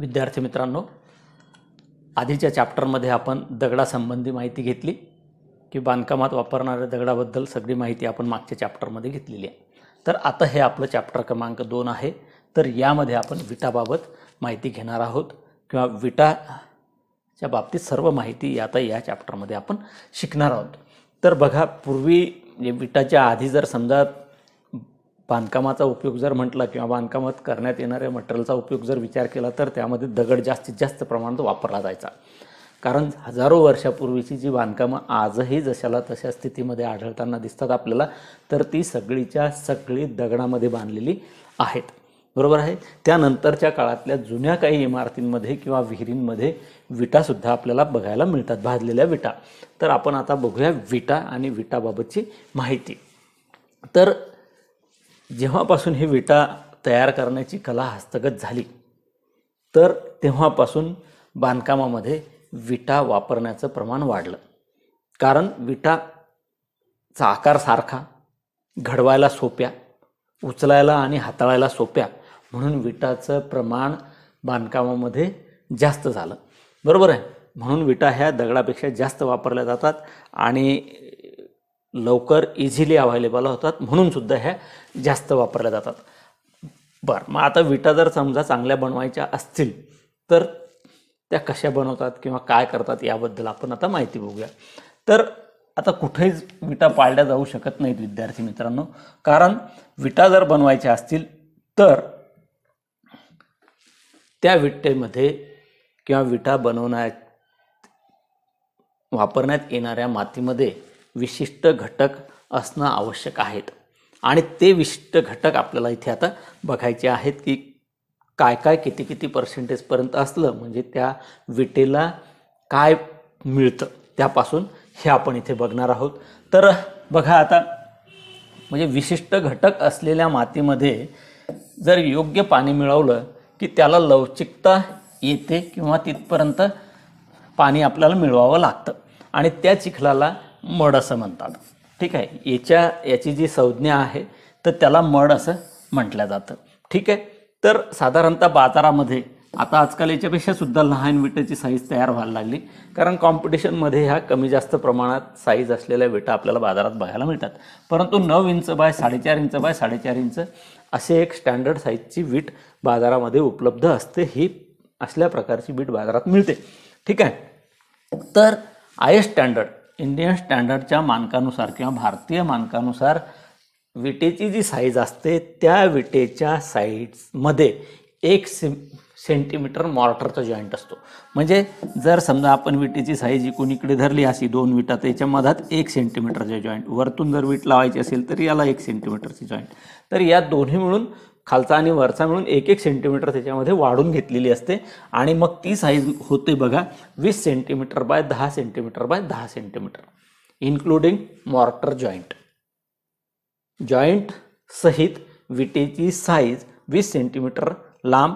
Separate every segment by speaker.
Speaker 1: विद्यार्थी मित्रांनो आधीच्या चॅप्टरमध्ये आपण दगडासंबंधी माहिती घेतली की बांधकामात वापरणाऱ्या दगडाबद्दल सगळी माहिती आपण मागच्या चॅप्टरमध्ये घेतलेली आहे तर आता हे आपलं चॅप्टर क्रमांक दोन आहे तर यामध्ये आपण विटाबाबत माहिती घेणार आहोत किंवा विटाच्या बाबतीत सर्व माहिती आता या चॅप्टरमध्ये आपण शिकणार आहोत तर बघा पूर्वी विटाच्या आधी जर समजा बांधकामाचा उपयोग जर म्हटला किंवा बांधकामात करण्यात येणाऱ्या मटेरियलचा उपयोग जर विचार केला तर त्यामध्ये दगड जास्तीत जास्त प्रमाणात वापरला जायचा कारण हजारो वर्षापूर्वीची जी बांधकामं आजही जशाला तशा स्थितीमध्ये आढळताना दिसतात आपल्याला तर ती सगळीच्या सगळी दगडामध्ये बांधलेली आहेत बरोबर आहे त्यानंतरच्या काळातल्या जुन्या काही इमारतींमध्ये किंवा विहिरींमध्ये विटासुद्धा आपल्याला बघायला मिळतात भाजलेल्या विटा तर आपण आता बघूया विटा आणि विटाबाबतची माहिती तर जेव्हापासून ही विटा तयार करण्याची कला हस्तगत झाली तर तेव्हापासून बांधकामामध्ये विटा वापरण्याचं प्रमाण वाढलं कारण विटाचा आकार सारखा घडवायला सोप्या उचलायला आणि हाताळायला सोप्या म्हणून विटाचं प्रमाण बांधकामामध्ये जास्त झालं बरोबर आहे म्हणून विटा ह्या दगडापेक्षा जास्त वापरल्या जातात आणि लवकर इझिली अवेलेबल होतात म्हणूनसुद्धा ह्या जास्त वापरल्या जातात बरं मग आता विटा जर समजा चांगल्या बनवायच्या असतील तर त्या कशा बनवतात किंवा काय करतात याबद्दल आपण आता माहिती बघूया तर आता कुठेही विटा पाळल्या जाऊ शकत नाहीत विद्यार्थी मित्रांनो कारण विटा जर बनवायच्या असतील तर त्या विटेमध्ये किंवा विटा बनवण्यात वापरण्यात येणाऱ्या मातीमध्ये विशिष्ट घटक असणं आवश्यक आहेत आणि ते विशिष्ट घटक आपल्याला इथे आता बघायचे आहेत की काय काय किती किती पर्सेंटेजपर्यंत असलं म्हणजे त्या विटेला काय मिळतं त्यापासून हे आपण इथे बघणार आहोत तर बघा आता म्हणजे विशिष्ट घटक असलेल्या मातीमध्ये जर योग्य पाणी मिळवलं की त्याला लवचिकता येते किंवा तिथपर्यंत पाणी आपल्याला मिळवावं लागतं आणि त्या चिखलाला मड असं म्हणतात ठीक आहे याच्या याची जी संज्ञा आहे तर त्याला मड असं म्हटलं जातं ठीक आहे तर साधारणतः बाजारामध्ये आता आजकाल याच्यापेक्षा सुद्धा लहान विटाची साईज तयार व्हायला लागली कारण कॉम्पिटिशनमध्ये ह्या कमी जास्त प्रमाणात साईज असलेल्या विटा आपल्याला बाजारात बघायला मिळतात परंतु नऊ इंच बाय साडेचार इंच बाय साडेचार इंच असे एक स्टँडर्ड साईजची वीट बाजारामध्ये उपलब्ध असते ही असल्या प्रकारची वीट बाजारात मिळते ठीक आहे तर आय स्टँडर्ड इंडियन स्टँडर्डच्या मानकानुसार किंवा भारतीय मानकानुसार विटेची जी साईज असते त्या विटेच्या साईजमध्ये एक सें सेंटीमीटर मॉर्टरचा जॉईंट असतो म्हणजे जर समजा आपण विटेची साईज इकून इकडे धरली अशी दोन विटा त्याच्या मधात एक सेंटीमीटरचे जॉईंट वरतून जर विट लावायची असेल तर याला एक सेंटीमीटरची जॉईंट तर या दोन्ही मिळून खालचा आणि वरचा मिळून एक एक सेंटीमीटर त्याच्यामध्ये वाढून घेतलेली असते आणि मग ती साईज होते बघा वीस सेंटीमीटर बाय दहा सेंटीमीटर बाय दहा centimetre including mortar joint joint सहित विटेची साईज वीस सेंटीमीटर लांब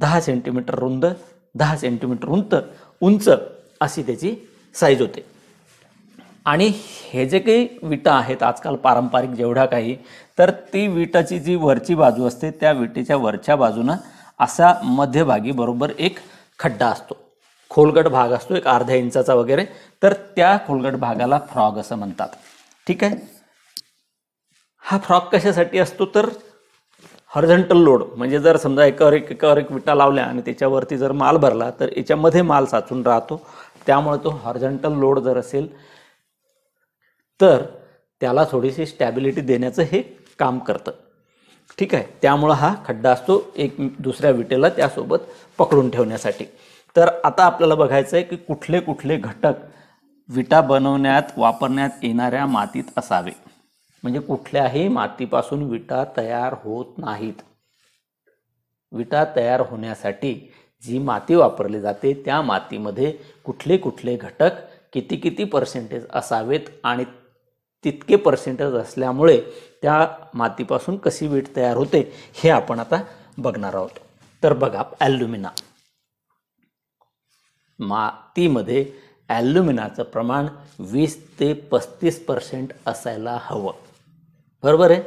Speaker 1: दहा सेंटीमीटर रुंद दहा सेंटीमीटर उंच उंच अशी त्याची साईज होते आणि हे जे काही विटा आहेत आजकाल पारंपरिक जेवढ्या काही तर ती विटाची जी वरची बाजू असते त्या विटेच्या वरच्या बाजूनं असा मध्यभागी बरोबर एक खड्डा असतो खोलगट भाग असतो एक अर्ध्या इंचाचा वगैरे तर त्या खोलगट भागाला फ्रॉग असं म्हणतात ठीक आहे हा फ्रॉग कशासाठी असतो तर हॉर्झंटल लोड म्हणजे जर समजा एकावर एक एकावर एक विटा लावल्या आणि त्याच्यावरती जर माल भरला तर याच्यामध्ये माल साचून राहतो त्यामुळे तो हॉर्झंटल लोड जर असेल तर त्याला थोडीशी स्टॅबिलिटी देण्याचं हे काम करतं ठीक आहे त्यामुळं हा खड्डा असतो एक दुसऱ्या विटेला त्यासोबत पकडून ठेवण्यासाठी तर आता आपल्याला बघायचं आहे की कुठले कुठले घटक विटा बनवण्यात वापरण्यात येणाऱ्या मातीत असावे म्हणजे कुठल्याही मातीपासून विटा तयार होत नाहीत विटा तयार होण्यासाठी जी माती वापरली जाते त्या मातीमध्ये कुठले कुठले घटक किती किती पर्सेंटेज असावेत आणि तितके पर्सेंटेज असल्यामुळे त्या मातीपासून कशी वीट तयार होते हे आपण आता बघणार आहोत तर बघा ॲल्युमिना मातीमध्ये ॲल्युमिनाचं प्रमाण वीस ते पस्तीस पर्सेंट असायला हवं बरोबर आहे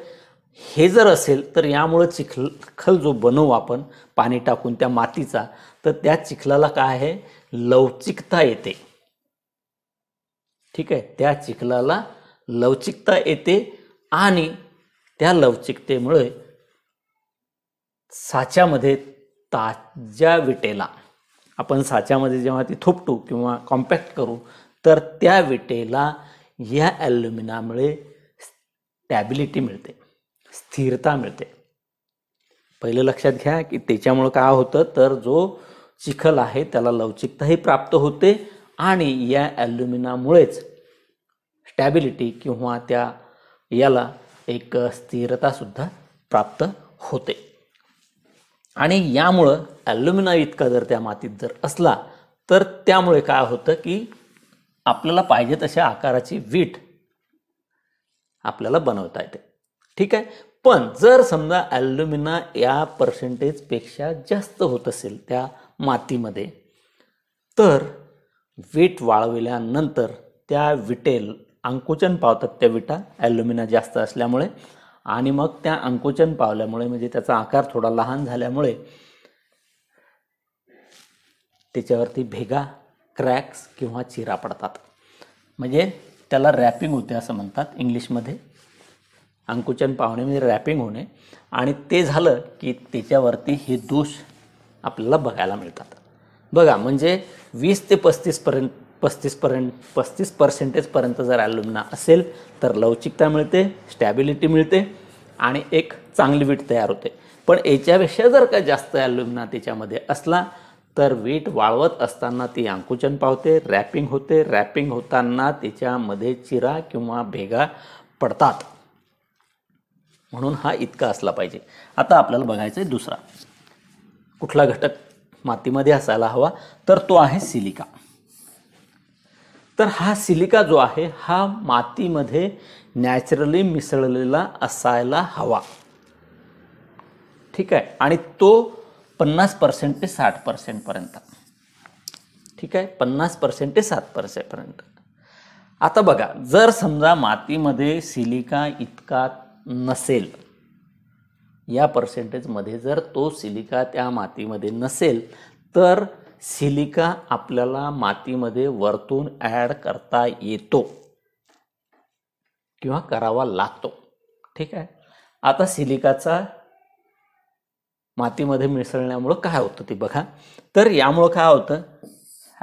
Speaker 1: हे जर असेल तर यामुळे चिखल खल जो बनवू आपण पाणी टाकून त्या मातीचा तर त्या चिखलाला काय आहे लवचिकता येते ठीक आहे त्या चिखलाला लवचिकता येते आणि त्या लवचिकतेमुळे साच्यामध्ये ताज्या विटेला आपण साच्यामध्ये जेव्हा ती थोपटू किंवा कॉम्पॅक्ट करू तर त्या विटेला या ॲल्युमिनामुळे स्टॅबिलिटी मिळते स्थिरता मिळते पहिलं लक्षात घ्या की त्याच्यामुळं काय होतं तर जो चिखल आहे त्याला लवचिकताही प्राप्त होते आणि या ॲल्युमिनामुळेच स्टॅबिलिटी किंवा त्या याला एक स्थिरतासुद्धा प्राप्त होते आणि यामुळं ॲल्युमिना इतका जर त्या मातीत जर असला तर त्यामुळे काय होतं की आपल्याला पाहिजे तशा आकाराची वीट आपल्याला बनवता येते ठीक आहे पण जर समजा ॲल्युमिना या पर्सेंटेजपेक्षा जास्त होत असेल त्या मातीमध्ये तर वीट वाळविल्यानंतर त्या विटेल अंकुचन पावतात त्या विटा ॲल्युमिना जास्त असल्यामुळे आणि मग त्या अंकुचन पावल्यामुळे म्हणजे त्याचा आकार थोडा लहान झाल्यामुळे त्याच्यावरती भेगा क्रॅक्स किंवा चिरा पडतात म्हणजे त्याला रॅपिंग होते असं म्हणतात इंग्लिशमध्ये अंकुचन पावणे म्हणजे रॅपिंग होणे आणि ते झालं की त्याच्यावरती हे दोष आपल्याला बघायला मिळतात बघा म्हणजे वीस ते पस्तीसपर्यंत पस्तीस पर्यंत पस्तीस पर्सेंटेजपर्यंत जर ॲल्युमिना असेल तर लवचिकता मिळते स्टॅबिलिटी मिळते आणि एक चांगली वीट तयार होते पण याच्यापेक्षा जर का जास्त ॲल्युमिना त्याच्यामध्ये असला तर वीट वाळवत असताना ती अंकुचन पावते रॅपिंग होते रॅपिंग होताना त्याच्यामध्ये चिरा किंवा भेगा पडतात म्हणून हा इतका असला पाहिजे आता आपल्याला बघायचं आहे दुसरा कुठला घटक मातीमध्ये असायला हवा तर तो आहे सिलिका तर हा सिलिका जो आहे हा मातीमध्ये नॅचरली मिसळलेला असायला हवा ठीक आहे आणि तो पन्नास पर्सेंट ते साठ पर्सेंटपर्यंत ठीक आहे पन्नास पर्सेंट ते सात पर्सेंटपर्यंत आता बघा जर समजा मातीमध्ये सिलिका इतका नसेल या पर्सेंटेजमध्ये जर तो सिलिका त्या मातीमध्ये नसेल तर सिलिका आपल्याला मातीमध्ये वरतून ॲड करता येतो किंवा करावा लागतो ठीक आहे आता सिलिकाचा मातीमध्ये मिसळण्यामुळं काय होतं ते बघा तर यामुळं काय होतं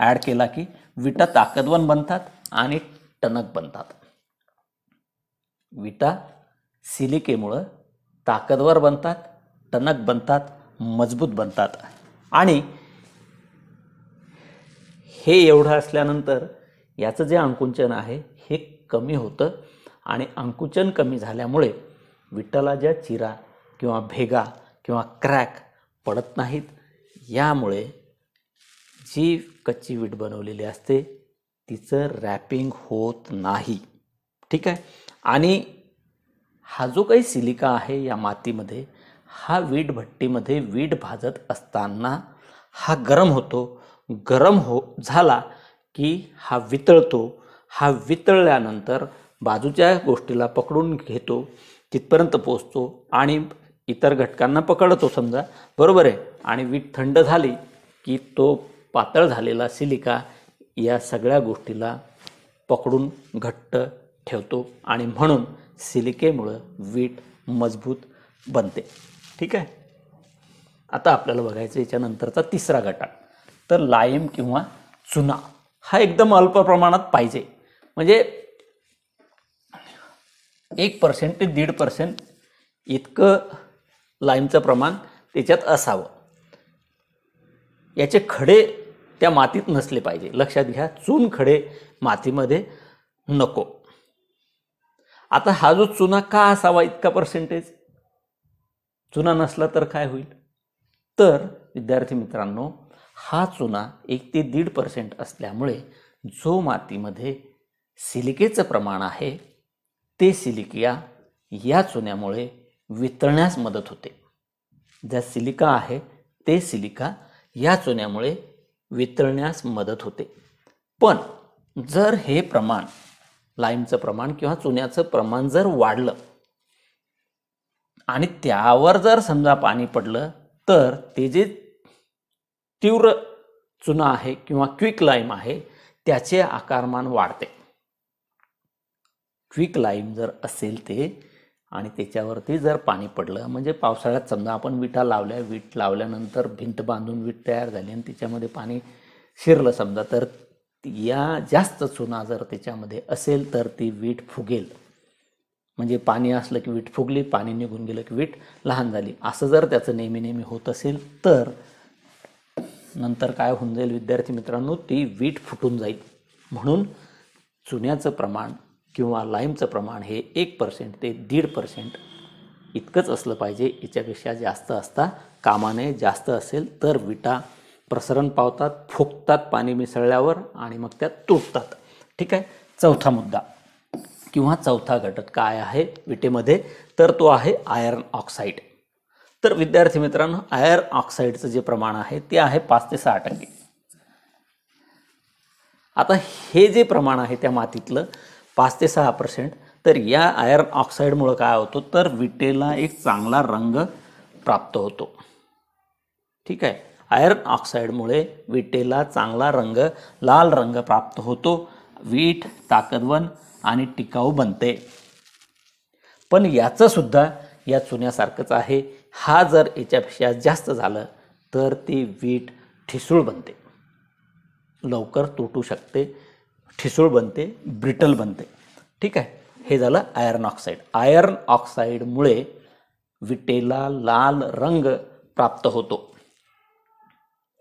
Speaker 1: ॲड केला की विटा ताकदवान बनतात आणि टणक बनतात विटा सिलिकेमुळं ताकदवर बनतात टणक बनतात मजबूत बनतात आणि हे एवढं असल्यानंतर याचं जे अंकुंचन आहे हे कमी होतं आणि अंकुचन कमी झाल्यामुळे विठ्ठला ज्या चिरा किंवा भेगा किंवा क्रॅक पडत नाहीत यामुळे जी कच्ची वीट बनवलेली असते तिचं रॅपिंग होत नाही ठीक आहे आणि हा जो काही सिलिका आहे या मातीमध्ये हा वीट भट्टीमध्ये वीट भाजत असताना हा गरम होतो गरम हो झाला की हा वितळतो हा वितळल्यानंतर बाजूच्या गोष्टीला पकडून घेतो तिथपर्यंत पोचतो आणि इतर घटकांना पकडतो समजा बरोबर आहे आणि वीट थंड झाली की तो पातळ झालेला सिलिका या सगळ्या गोष्टीला पकडून घट्ट ठेवतो आणि म्हणून सिलिकेमुळं वीट मजबूत बनते ठीक आहे आता आपल्याला बघायचं याच्यानंतरचा तिसरा घटक तर लाईम किंवा चुना हा एकदम अल्प प्रमाणात पाहिजे म्हणजे एक पर्सेंट ते दीड पर्सेंट इतकं लाईमचं प्रमाण त्याच्यात असावं याचे खडे त्या मातीत नसले पाहिजे लक्षात घ्या चून खडे मातीमध्ये नको आता हा जो चुना का असावा इतका पर्सेंटेज चुना नसला तर काय होईल तर विद्यार्थी मित्रांनो हा चुना एक ते दीड पर्सेंट असल्यामुळे जो मातीमध्ये सिलिकेचं प्रमाण आहे ते सिलिकिया या चुन्यामुळे वितळण्यास मदत होते ज्या सिलिका आहे ते सिलिका या चुन्यामुळे वितळण्यास मदत होते पण जर हे प्रमाण लाईमचं प्रमाण किंवा चुन्याचं प्रमाण जर वाढलं आणि त्यावर जर समजा पाणी पडलं तर ते जे तीव्र चुना आहे किंवा क्विक लाईम आहे त्याचे आकारमान वाढते क्विक लाईम जर असेल ते आणि त्याच्यावरती जर पाणी पडलं म्हणजे पावसाळ्यात समजा आपण विटा लावल्या वीट लावल्यानंतर भिंत बांधून वीट तयार झाली आणि त्याच्यामध्ये पाणी शिरलं समजा तर या जास्त चुना जर त्याच्यामध्ये असेल तर ती वीट फुगेल म्हणजे पाणी असलं की वीट फुगली पाणी निघून गेलं की वीट लहान झाली असं जर त्याचं नेहमी नेहमी होत असेल तर नंतर काय होऊन जाईल विद्यार्थी मित्रांनो ती वीट फुटून जाईल म्हणून चुन्याचं प्रमाण किंवा लाईमचं प्रमाण हे एक पर्सेंट ते दीड पर्सेंट इतकंच असलं पाहिजे याच्यापेक्षा जास्त असता कामाने जास्त असेल तर विटा प्रसरण पावतात फुकतात पाणी मिसळल्यावर आणि मग त्या तुटतात ठीक आहे चौथा मुद्दा किंवा चौथा घटक काय आहे विटेमध्ये तर तो आहे आयर्न ऑक्साईड तर विद्यार्थी मित्रांनो आयर ऑक्साईडचं जे प्रमाण आहे ते आहे पाच ते सहा टक्के आता हे जे प्रमाण आहे त्या मातीतलं पाच ते सहा पर्सेंट तर या आयर्न ऑक्साईडमुळं काय होतो तर विटेला एक चांगला रंग प्राप्त होतो ठीक आहे आयर्न ऑक्साईडमुळे विटेला चांगला रंग लाल रंग प्राप्त होतो वीट ताकदवन आणि टिकाऊ बनते पण याचंसुद्धा या चुन्यासारखंच आहे हा जर याच्यापेक्षा जास्त झालं तर ती वीट ठिसूळ बनते लवकर तुटू शकते ठिसूळ बनते ब्रिटल बनते ठीक आहे हे झालं आयर्न ऑक्साईड आयर्न ऑक्साईडमुळे विटेला लाल रंग प्राप्त होतो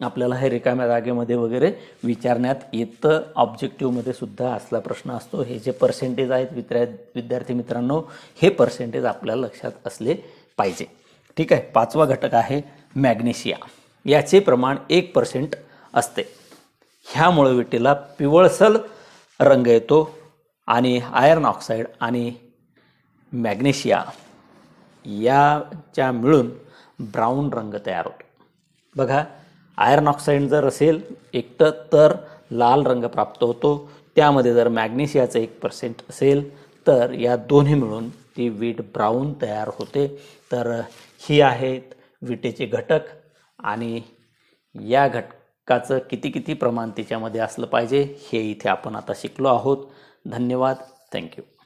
Speaker 1: आपल्याला हे रिकाम्या जागेमध्ये वगैरे विचारण्यात येतं ऑब्जेक्टिव्हमध्ये सुद्धा असला प्रश्न असतो हे जे पर्सेंटेज आहेत विद्या विद्यार्थी मित्रांनो हे पर्सेंटेज आपल्याला लक्षात असले पाहिजे ठीक आहे पाचवा घटक आहे मॅग्नेशिया याचे प्रमाण एक पर्सेंट असते ह्यामुळे विटेला पिवळसल रंग येतो आणि आयर्न ऑक्साईड आणि मॅग्नेशिया याच्या मिळून ब्राऊन रंग तयार होतो बघा आयर्न ऑक्साईड जर असेल एकटं तर लाल रंग प्राप्त होतो त्यामध्ये जर मॅग्नेशियाचं एक पर्सेंट असेल तर या दोन्ही मिळून ती वीट ब्राऊन तयार होते तर ही आहेत विटेचे घटक आणि या घटकाचं किती किती प्रमाण त्याच्यामध्ये असलं पाहिजे हे इथे आपण आता शिकलो आहोत धन्यवाद थँक्यू